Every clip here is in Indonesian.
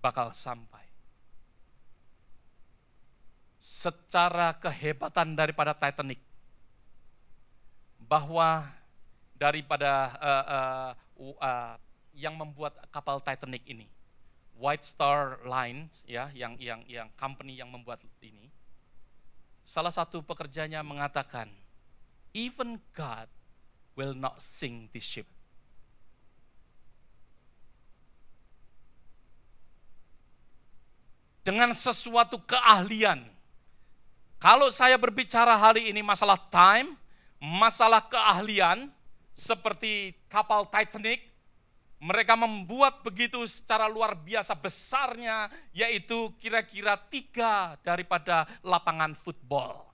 bakal sampai. Secara kehebatan daripada Titanic, bahwa daripada uh, uh, uh, yang membuat kapal Titanic ini, White Star Lines ya, yang yang yang company yang membuat ini, salah satu pekerjanya mengatakan, even God will not sink this ship. dengan sesuatu keahlian. Kalau saya berbicara hari ini masalah time, masalah keahlian, seperti kapal Titanic, mereka membuat begitu secara luar biasa besarnya, yaitu kira-kira tiga daripada lapangan football.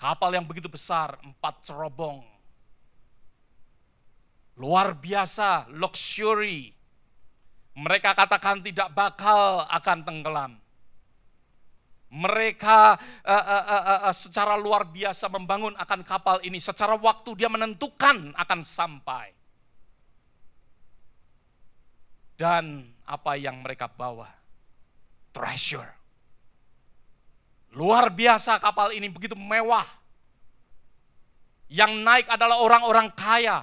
Kapal yang begitu besar, empat cerobong. Luar biasa, luxury, mereka katakan tidak bakal akan tenggelam. Mereka uh, uh, uh, uh, secara luar biasa membangun akan kapal ini. Secara waktu dia menentukan akan sampai. Dan apa yang mereka bawa? Treasure. Luar biasa kapal ini, begitu mewah. Yang naik adalah orang-orang kaya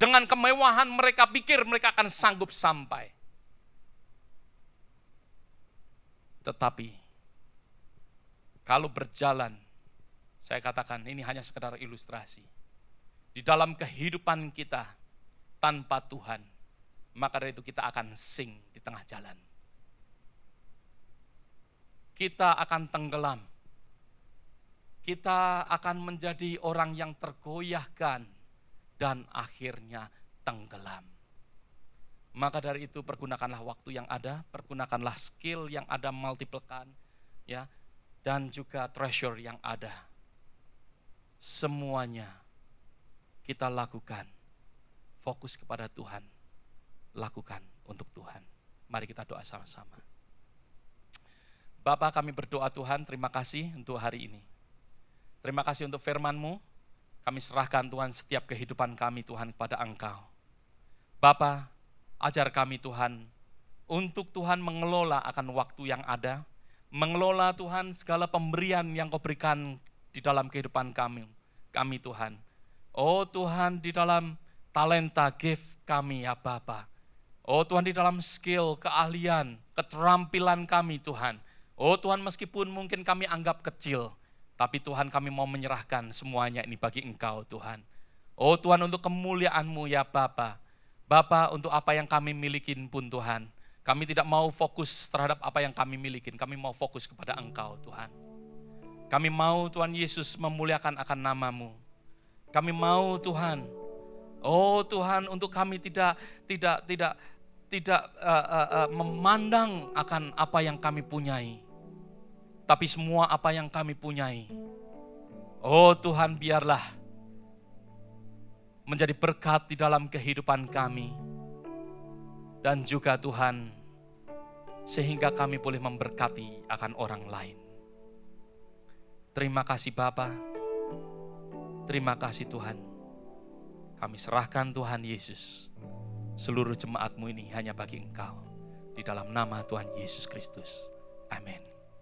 dengan kemewahan mereka pikir mereka akan sanggup sampai. Tetapi, kalau berjalan, saya katakan ini hanya sekedar ilustrasi. Di dalam kehidupan kita tanpa Tuhan, maka dari itu kita akan sing di tengah jalan. Kita akan tenggelam. Kita akan menjadi orang yang tergoyahkan dan akhirnya tenggelam. Maka dari itu pergunakanlah waktu yang ada, pergunakanlah skill yang ada multiplekan ya dan juga treasure yang ada. Semuanya kita lakukan fokus kepada Tuhan. Lakukan untuk Tuhan. Mari kita doa sama-sama. Bapak kami berdoa Tuhan, terima kasih untuk hari ini. Terima kasih untuk firman-Mu, kami serahkan Tuhan setiap kehidupan kami Tuhan kepada Engkau. Bapa, ajar kami Tuhan untuk Tuhan mengelola akan waktu yang ada, mengelola Tuhan segala pemberian yang Kau berikan di dalam kehidupan kami, kami Tuhan. Oh Tuhan, di dalam talenta gift kami ya Bapa. Oh Tuhan, di dalam skill, keahlian, keterampilan kami Tuhan. Oh Tuhan, meskipun mungkin kami anggap kecil, tapi Tuhan kami mau menyerahkan semuanya ini bagi Engkau Tuhan. Oh Tuhan untuk kemuliaan-Mu ya Bapa. Bapa untuk apa yang kami milikin pun Tuhan. Kami tidak mau fokus terhadap apa yang kami milikin. Kami mau fokus kepada Engkau Tuhan. Kami mau Tuhan Yesus memuliakan akan namamu. Kami mau Tuhan. Oh Tuhan untuk kami tidak tidak tidak tidak uh, uh, uh, memandang akan apa yang kami punyai tapi semua apa yang kami punyai. Oh Tuhan, biarlah menjadi berkat di dalam kehidupan kami, dan juga Tuhan, sehingga kami boleh memberkati akan orang lain. Terima kasih, Bapak. Terima kasih, Tuhan. Kami serahkan Tuhan Yesus, seluruh jemaatmu ini hanya bagi Engkau. Di dalam nama Tuhan Yesus Kristus. Amin.